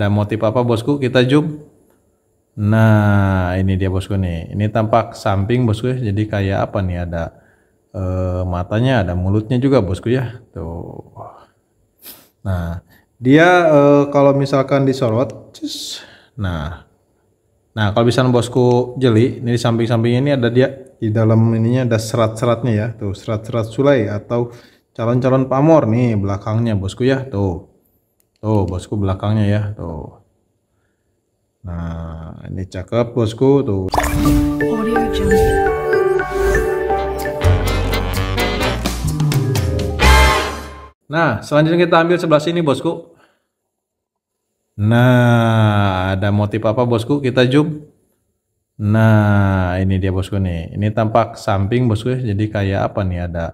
Ada motif apa bosku? Kita zoom. Nah, ini dia bosku nih. Ini tampak samping bosku ya. Jadi kayak apa nih? Ada eh, matanya, ada mulutnya juga bosku ya. Tuh. Nah, dia eh, kalau misalkan disorot, cus. Nah, nah kalau bisa bosku jeli, ini samping-sampingnya ini ada dia di dalam ininya ada serat-seratnya ya. Tuh, serat-serat sulai atau calon-calon pamor nih belakangnya bosku ya. Tuh. Tuh bosku belakangnya ya, tuh. Nah, ini cakep bosku tuh. Nah, selanjutnya kita ambil sebelah sini bosku. Nah, ada motif apa bosku? Kita zoom. Nah, ini dia bosku nih. Ini tampak samping bosku ya. Jadi kayak apa nih? Ada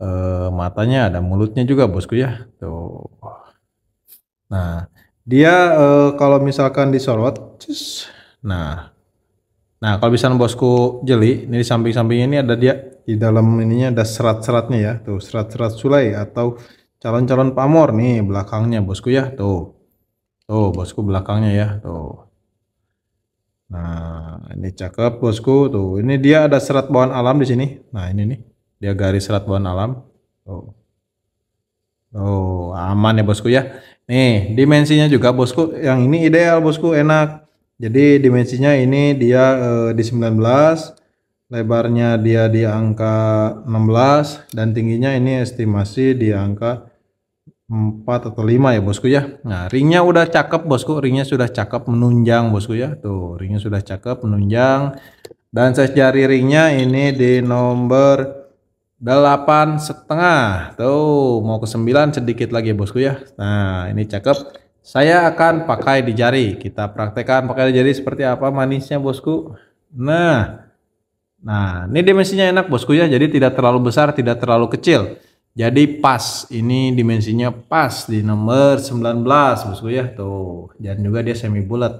eh, matanya, ada mulutnya juga bosku ya. Tuh. Nah, dia uh, kalau misalkan disorot, cus, nah, nah kalau bisa bosku jeli, ini di samping-sampingnya ini ada dia di dalam ininya ada serat-seratnya ya, tuh serat-serat sulai atau calon-calon pamor nih belakangnya bosku ya, tuh, tuh bosku belakangnya ya, tuh. Nah, ini cakep bosku, tuh. Ini dia ada serat bawaan alam di sini. Nah, ini nih, dia garis serat bawaan alam. Tuh. Oh, aman ya bosku ya. Nih, dimensinya juga bosku. Yang ini ideal bosku, enak. Jadi dimensinya ini dia eh, di 19, lebarnya dia di angka 16 dan tingginya ini estimasi di angka 4 atau 5 ya bosku ya. Nah, ringnya udah cakep bosku, ringnya sudah cakep menunjang bosku ya. Tuh, ringnya sudah cakep menunjang dan size jari ringnya ini di nomor delapan setengah tuh mau ke sembilan sedikit lagi ya bosku ya nah ini cakep saya akan pakai di jari kita praktekkan pakai di jari seperti apa manisnya bosku nah nah ini dimensinya enak bosku ya jadi tidak terlalu besar tidak terlalu kecil jadi pas ini dimensinya pas di nomor 19 bosku ya tuh dan juga dia semi bulat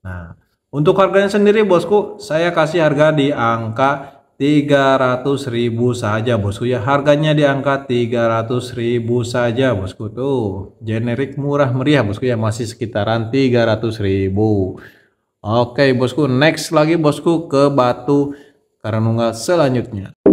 nah untuk harganya sendiri bosku saya kasih harga di angka 300 ribu saja bosku ya harganya diangkat angka 300 ribu saja bosku tuh generik murah meriah bosku ya masih sekitaran 300 ribu Oke bosku next lagi bosku ke batu karangga selanjutnya